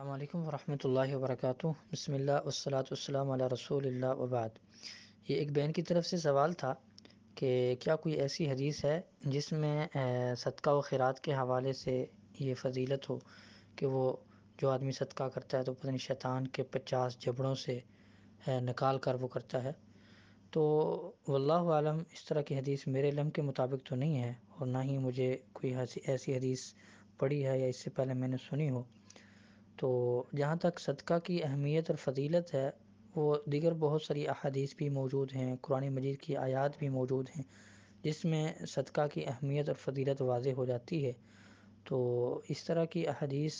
السلام علیکم ورحمۃ اللہ وبرکاتہ بسم اللہ والصلاة والسلام علی رسول اللہ وبعد یہ ایک بین کی طرف سے سوال تھا کہ کیا کوئی ایسی حدیث ہے جس میں صدقہ و خیرات کے حوالے سے یہ فضیلت ہو کہ وہ جو آدمی صدقہ کرتا ہے تو پتہ نہیں شیطان کے پچاس جبڑوں سے نکال کر وہ کرتا ہے تو واللہ عالم اس طرح کی حدیث میرے علم کے مطابق تو نہیں ہے اور نہ ہی مجھے کوئی ایسی حدیث پڑھی ہے یا اس سے پہلے میں نے سنی ہو تو جہاں تک صدقہ کی اہمیت اور فضیلت ہے وہ دیگر بہت ساری احادیث بھی موجود ہیں قرآن مجید کی آیات بھی موجود ہیں جس میں صدقہ کی اہمیت اور فضیلت واضح ہو جاتی ہے تو اس طرح کی احادیث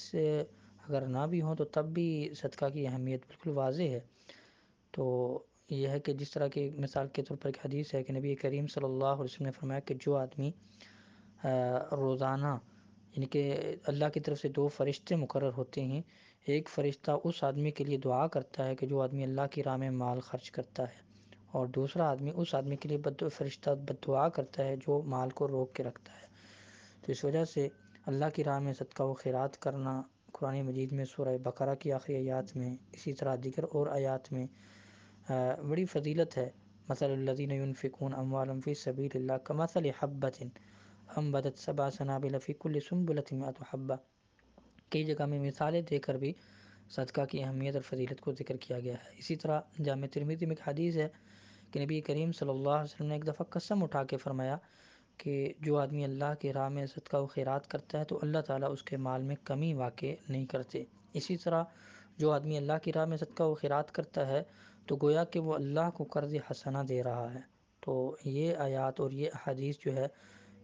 اگر نہ بھی ہوں تو تب بھی صدقہ کی اہمیت بالکل واضح ہے تو یہ ہے کہ جس طرح کی مثال کے طور پر ایک حدیث ہے کہ نبی کریم صلی اللہ علیہ وسلم نے فرمایا کہ جو آدمی روزانہ ان یعنی کے اللہ کی طرف سے دو فرشتے مقرر ہوتے ہیں ایک فرشتہ اس آدمی کے لیے دعا کرتا ہے کہ جو آدمی اللہ کی راہ میں مال خرچ کرتا ہے اور دوسرا آدمی اس آدمی کے لیے بد فرشتہ بد دعا کرتا ہے جو مال کو روک کے رکھتا ہے تو اس وجہ سے اللہ کی راہ میں صدقہ و خیرات کرنا قرآن مجید میں سورہ بقرہ کی آخری آیات میں اسی طرح دیگر اور آیات میں بڑی فضیلت ہے مثلاً اللہفقون فی سبیل اللہ کا مثلاً حبت ہم بداصنا لفیق و حبہ کئی جگہ میں مثالیں دے کر بھی صدقہ کی اہمیت اور فضیلت کو ذکر کیا گیا ہے اسی طرح جامع میں ایک حدیث ہے کہ نبی کریم صلی اللہ علیہ وسلم نے ایک دفعہ قسم اٹھا کے فرمایا کہ جو آدمی اللہ کے راہ میں صدقہ و خیرات کرتا ہے تو اللہ تعالیٰ اس کے مال میں کمی واقع نہیں کرتے اسی طرح جو آدمی اللہ کی راہ میں صدقہ و خیرات کرتا ہے تو گویا کہ وہ اللہ کو قرض حسنہ دے رہا ہے تو یہ آیات اور یہ حدیث جو ہے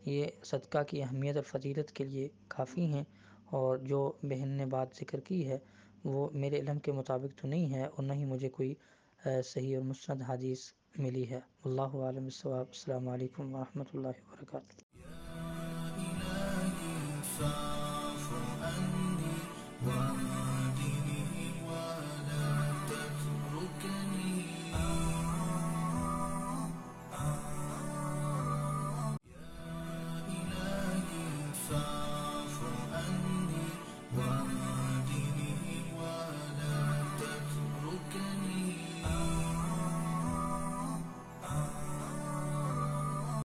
یہ صدقہ کی اہمیت اور فضیلت کے لیے کافی ہیں اور جو بہن نے بات ذکر کی ہے وہ میرے علم کے مطابق تو نہیں ہے اور نہ ہی مجھے کوئی صحیح اور مسند حدیث ملی ہے اللہ عالم السلام علیکم ورحمۃ اللہ وبرکاتہ